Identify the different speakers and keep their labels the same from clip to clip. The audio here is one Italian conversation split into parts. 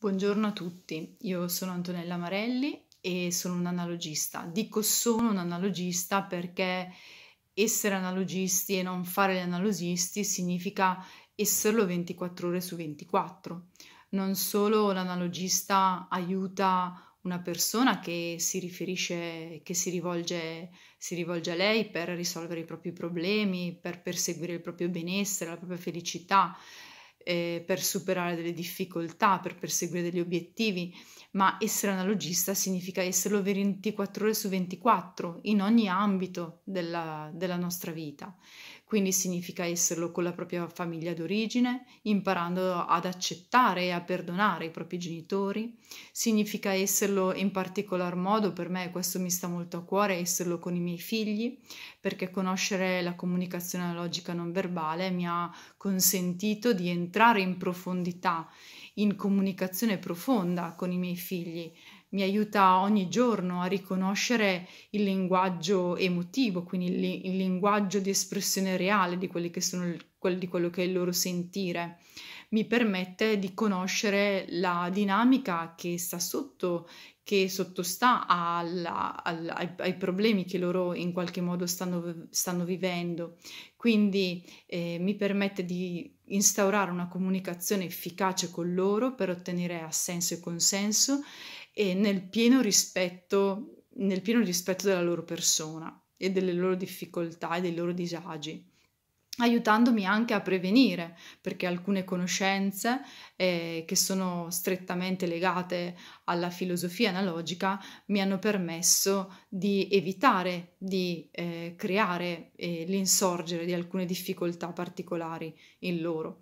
Speaker 1: Buongiorno a tutti, io sono Antonella Marelli e sono un analogista. Dico sono un analogista perché essere analogisti e non fare gli analogisti significa esserlo 24 ore su 24. Non solo l'analogista aiuta una persona che si riferisce, che si rivolge, si rivolge a lei per risolvere i propri problemi, per perseguire il proprio benessere, la propria felicità, eh, per superare delle difficoltà, per perseguire degli obiettivi, ma essere analogista significa esserlo 24 ore su 24 in ogni ambito della, della nostra vita quindi significa esserlo con la propria famiglia d'origine, imparando ad accettare e a perdonare i propri genitori, significa esserlo in particolar modo per me, questo mi sta molto a cuore, esserlo con i miei figli, perché conoscere la comunicazione analogica non verbale mi ha consentito di entrare in profondità, in comunicazione profonda con i miei figli mi aiuta ogni giorno a riconoscere il linguaggio emotivo, quindi il, li- il linguaggio di espressione reale di, sono, di quello che è il loro sentire. Mi permette di conoscere la dinamica che sta sotto, che sottostà alla, alla, ai, ai, problemi che loro in qualche modo stanno, stanno vivendo. Quindi eh, mi permette di instaurare una comunicazione efficace con loro per ottenere assenso e consenso e nel pieno rispetto, nel pieno rispetto della loro persona e delle loro difficoltà e dei loro disagi aiutandomi anche a prevenire, perché alcune conoscenze eh, che sono strettamente legate alla filosofia analogica mi hanno permesso di evitare di eh, creare eh, l'insorgere di alcune difficoltà particolari in loro.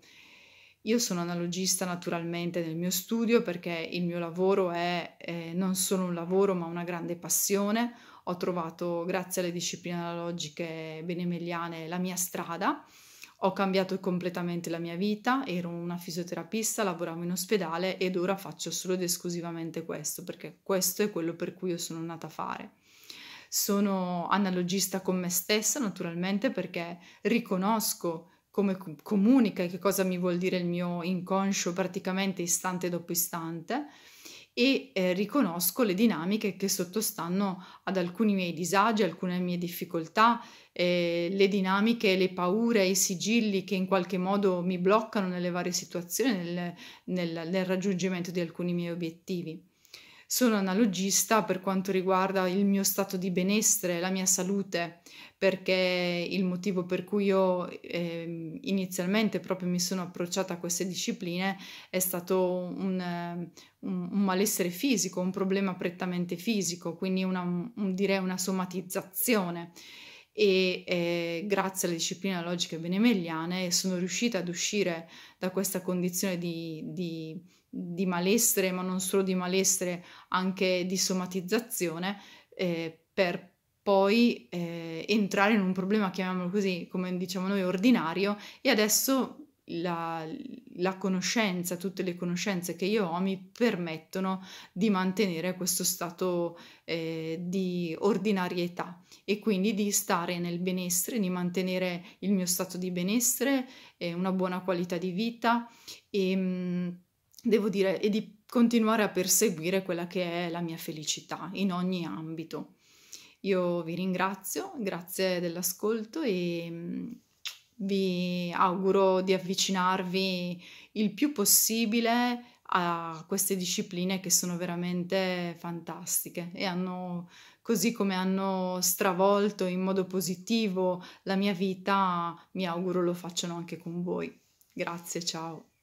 Speaker 1: Io sono analogista naturalmente nel mio studio perché il mio lavoro è eh, non solo un lavoro ma una grande passione. Ho trovato, grazie alle discipline analogiche benemeliane, la mia strada. Ho cambiato completamente la mia vita, ero una fisioterapista, lavoravo in ospedale ed ora faccio solo ed esclusivamente questo perché questo è quello per cui io sono nata a fare sono analogista con me stessa naturalmente perché riconosco come comunica e che cosa mi vuol dire il mio inconscio praticamente istante dopo istante e eh, riconosco le dinamiche che sottostanno ad alcuni miei disagi, alcune mie difficoltà, eh, le dinamiche, le paure, i sigilli che in qualche modo mi bloccano nelle varie situazioni, nel, nel, nel raggiungimento di alcuni miei obiettivi. Sono analogista per quanto riguarda il mio stato di benessere, la mia salute, perché il motivo per cui io eh, inizialmente proprio mi sono approcciata a queste discipline è stato un, ehm, un, un malessere fisico, un problema prettamente fisico, quindi una, un, direi una somatizzazione e eh, grazie alle discipline logiche benemeliane sono riuscita ad uscire da questa condizione di, di di malessere, ma non solo di malessere, anche di somatizzazione, eh, per poi eh, entrare in un problema, chiamiamolo così, come diciamo noi, ordinario, e adesso la, la conoscenza, tutte le conoscenze che io ho mi permettono di mantenere questo stato eh, di ordinarietà e quindi di stare nel benessere, di mantenere il mio stato di benessere, eh, una buona qualità di vita e... Ehm, Mh, devo dire, e di continuare a perseguire quella che è la mia felicità in ogni ambito. Io vi ringrazio, grazie dell'ascolto e mm, vi auguro di avvicinarvi il più possibile a queste discipline che sono veramente fantastiche e hanno, così come hanno stravolto in modo positivo la mia vita, mi auguro lo facciano anche con voi. Grazie, ciao.